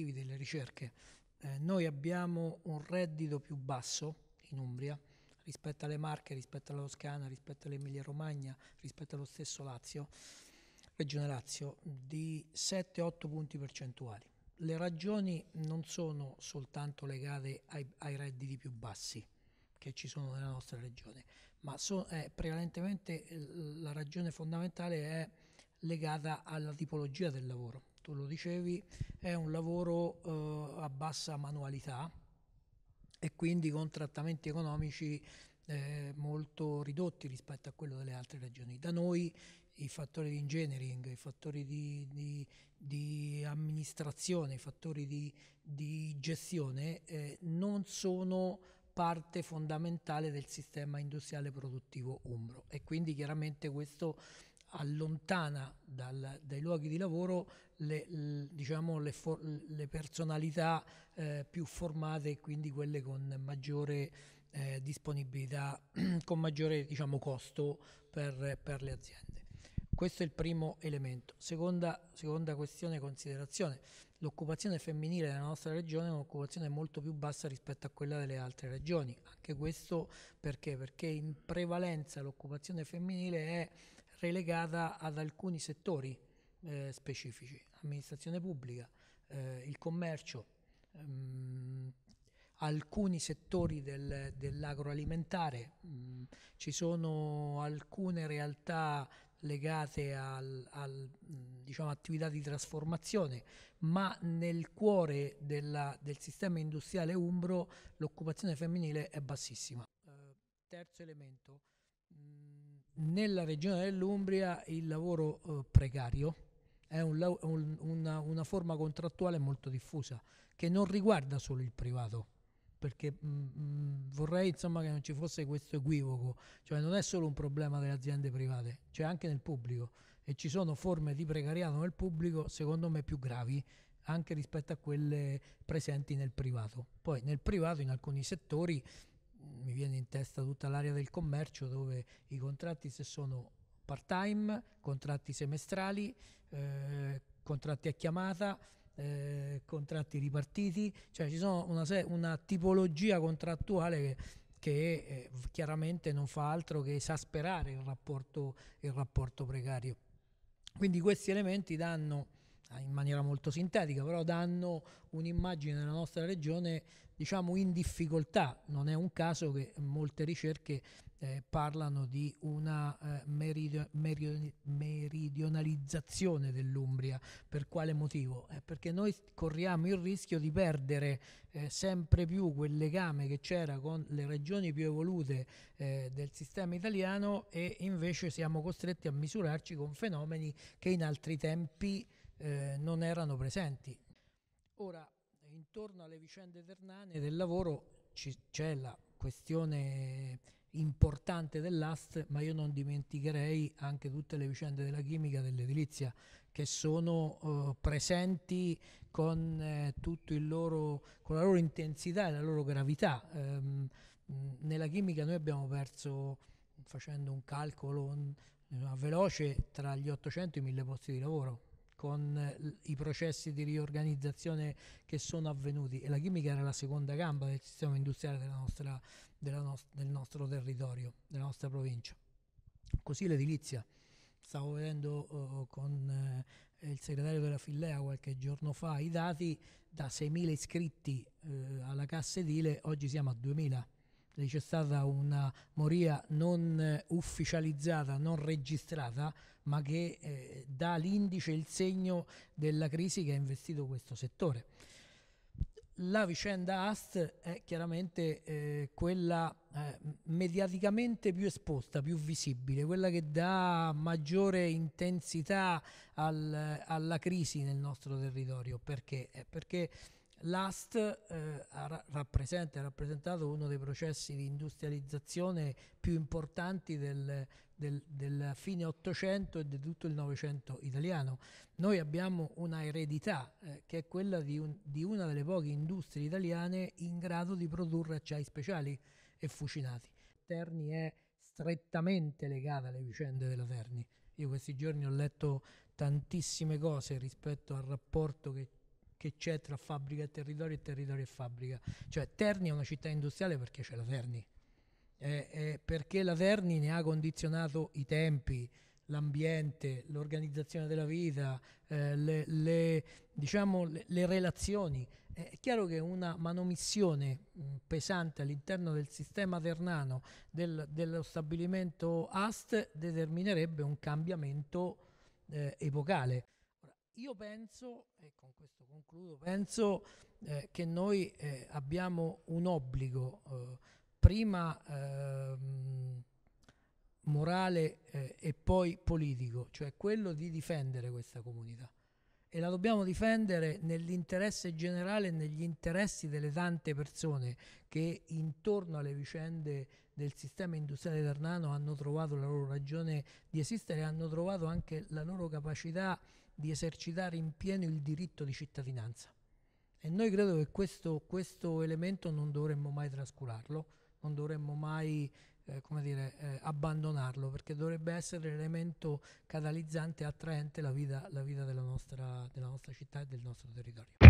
obiettivi delle ricerche. Eh, noi abbiamo un reddito più basso in Umbria rispetto alle Marche, rispetto alla Toscana, rispetto all'Emilia Romagna, rispetto allo stesso Lazio, Regione Lazio, di 7-8 punti percentuali. Le ragioni non sono soltanto legate ai, ai redditi più bassi, che ci sono nella nostra regione, ma so, eh, prevalentemente la ragione fondamentale è legata alla tipologia del lavoro tu lo dicevi, è un lavoro eh, a bassa manualità e quindi con trattamenti economici eh, molto ridotti rispetto a quello delle altre regioni. Da noi i fattori di engineering, i fattori di, di, di amministrazione, i fattori di, di gestione eh, non sono parte fondamentale del sistema industriale produttivo umbro e quindi chiaramente questo allontana dal, dai luoghi di lavoro le, diciamo, le, for, le personalità eh, più formate e quindi quelle con maggiore eh, disponibilità, con maggiore diciamo, costo per, per, le aziende. Questo è il primo elemento. Seconda, seconda questione e considerazione, l'occupazione femminile nella nostra regione è un'occupazione molto più bassa rispetto a quella delle altre regioni. Anche questo perché? Perché in prevalenza l'occupazione femminile è relegata ad alcuni settori eh, specifici, amministrazione pubblica, eh, il commercio, ehm, alcuni settori del, dell'agroalimentare, mh, mm, ci sono alcune realtà legate al, al, mm, diciamo, attività di trasformazione, ma nel cuore della, del sistema industriale umbro l'occupazione femminile è bassissima. Eh, terzo elemento, mh, mm, nella regione dell'Umbria il lavoro eh, precario è un, un, una, una, forma contrattuale molto diffusa che non riguarda solo il privato perché mh, mm, mm, vorrei insomma, che non ci fosse questo equivoco, cioè non è solo un problema delle aziende private, c'è cioè anche nel pubblico e ci sono forme di precariato nel pubblico secondo me più gravi anche rispetto a quelle presenti nel privato. Poi nel privato in alcuni settori mi viene in testa tutta l'area del commercio dove i contratti se sono part time, contratti semestrali, eh, contratti a chiamata, eh, contratti ripartiti, cioè ci sono una, una tipologia contrattuale che, che eh, chiaramente non fa altro che esasperare il rapporto, il rapporto precario. Quindi questi elementi danno in maniera molto sintetica, però danno un'immagine della nostra regione diciamo, in difficoltà. Non è un caso che molte ricerche eh, parlano di una eh, meridio, meridio, meridionalizzazione dell'Umbria. Per quale motivo? Eh, perché noi corriamo il rischio di perdere eh, sempre più quel legame che c'era con le regioni più evolute eh, del sistema italiano e invece siamo costretti a misurarci con fenomeni che in altri tempi eh, non erano presenti. Ora, intorno alle vicende vernane del lavoro c'è la questione importante dell'AST, ma io non dimenticherei anche tutte le vicende della chimica, dell'edilizia, che sono eh, presenti con, eh, loro, con, la loro intensità e la loro gravità. Ehm, nella chimica noi abbiamo perso, facendo un calcolo un, veloce, tra gli 800 e i 1000 posti di lavoro con eh, i processi di riorganizzazione che sono avvenuti e la chimica era la seconda gamba del sistema industriale della nostra, della no, del nostro territorio, della nostra provincia. Così l'edilizia. Stavo vedendo uh, con uh, il segretario della Fillea qualche giorno fa i dati, da 6.000 iscritti uh, alla cassa edile oggi siamo a 2.000 lì c'è stata una moria non eh, ufficializzata, non registrata, ma che eh, dà l'indice, il segno della crisi che ha investito questo settore. La vicenda AST è chiaramente eh, quella eh, mediaticamente più esposta, più visibile, quella che dà maggiore intensità al, alla crisi nel nostro territorio. Perché? Eh, perché L'AST eh, rappresenta ha rappresentato uno dei processi di industrializzazione più importanti del, del, del fine Ottocento e di tutto il Novecento italiano. Noi abbiamo una eredità eh, che è quella di, un, di una delle poche industrie italiane in grado di produrre acciai speciali e fucinati. Terni è strettamente legata alle vicende della Terni. Io questi giorni ho letto tantissime cose rispetto al rapporto che che c'è tra fabbrica e territorio e territorio e fabbrica. Cioè Terni è una città industriale perché c'è la Terni, eh, eh, perché la Terni ne ha condizionato i tempi, l'ambiente, l'organizzazione della vita, eh, le, le, diciamo, le, le, relazioni. È chiaro che una manomissione mh, pesante all'interno del sistema ternano del, dello stabilimento AST determinerebbe un cambiamento eh, epocale. Io penso, e con questo concludo, penso eh, che noi eh, abbiamo un obbligo, eh, prima ehm, morale eh, e poi politico, cioè quello di difendere questa comunità. E la dobbiamo difendere nell'interesse generale e negli interessi delle tante persone che intorno alle vicende del sistema industriale ternano hanno trovato la loro ragione di esistere e hanno trovato anche la loro capacità di esercitare in pieno il diritto di cittadinanza. E noi credo che questo, questo elemento non dovremmo mai trascurarlo, non dovremmo mai eh, dire, eh, abbandonarlo, perché dovrebbe essere l'elemento catalizzante e attraente la vita, la vita della, nostra, della nostra città e del nostro territorio.